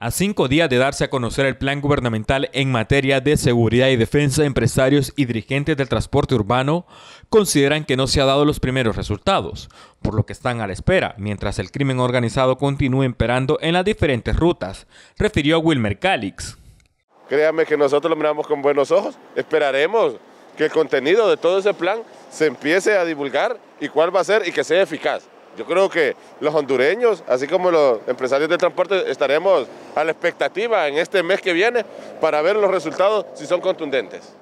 A cinco días de darse a conocer el plan gubernamental en materia de seguridad y defensa, empresarios y dirigentes del transporte urbano consideran que no se ha dado los primeros resultados, por lo que están a la espera, mientras el crimen organizado continúe imperando en las diferentes rutas, refirió Wilmer Calix. Créame que nosotros lo miramos con buenos ojos, esperaremos que el contenido de todo ese plan se empiece a divulgar y cuál va a ser y que sea eficaz. Yo creo que los hondureños, así como los empresarios del transporte, estaremos a la expectativa en este mes que viene para ver los resultados si son contundentes.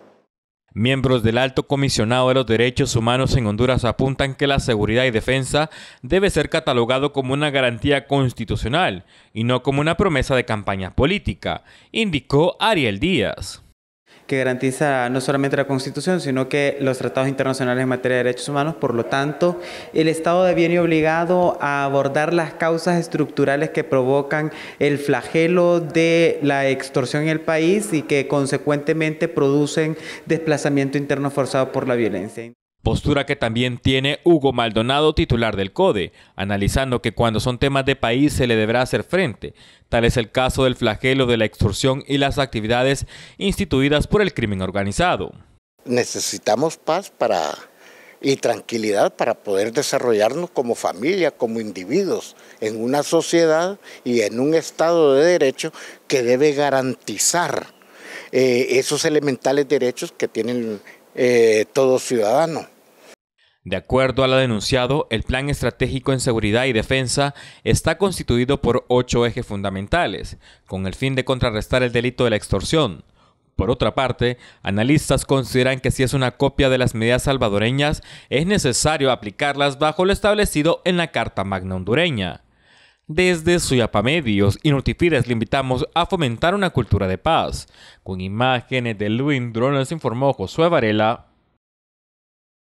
Miembros del Alto Comisionado de los Derechos Humanos en Honduras apuntan que la seguridad y defensa debe ser catalogado como una garantía constitucional y no como una promesa de campaña política, indicó Ariel Díaz que garantiza no solamente la Constitución, sino que los tratados internacionales en materia de derechos humanos. Por lo tanto, el Estado viene obligado a abordar las causas estructurales que provocan el flagelo de la extorsión en el país y que consecuentemente producen desplazamiento interno forzado por la violencia. Postura que también tiene Hugo Maldonado, titular del CODE, analizando que cuando son temas de país se le deberá hacer frente. Tal es el caso del flagelo de la extorsión y las actividades instituidas por el crimen organizado. Necesitamos paz para y tranquilidad para poder desarrollarnos como familia, como individuos, en una sociedad y en un Estado de Derecho que debe garantizar eh, esos elementales derechos que tienen eh, todo ciudadano. De acuerdo a lo denunciado, el Plan Estratégico en Seguridad y Defensa está constituido por ocho ejes fundamentales, con el fin de contrarrestar el delito de la extorsión. Por otra parte, analistas consideran que si es una copia de las medidas salvadoreñas, es necesario aplicarlas bajo lo establecido en la Carta Magna Hondureña. Desde Suyapa Medios y Notifires le invitamos a fomentar una cultura de paz. Con imágenes de Luis nos informó Josué Varela.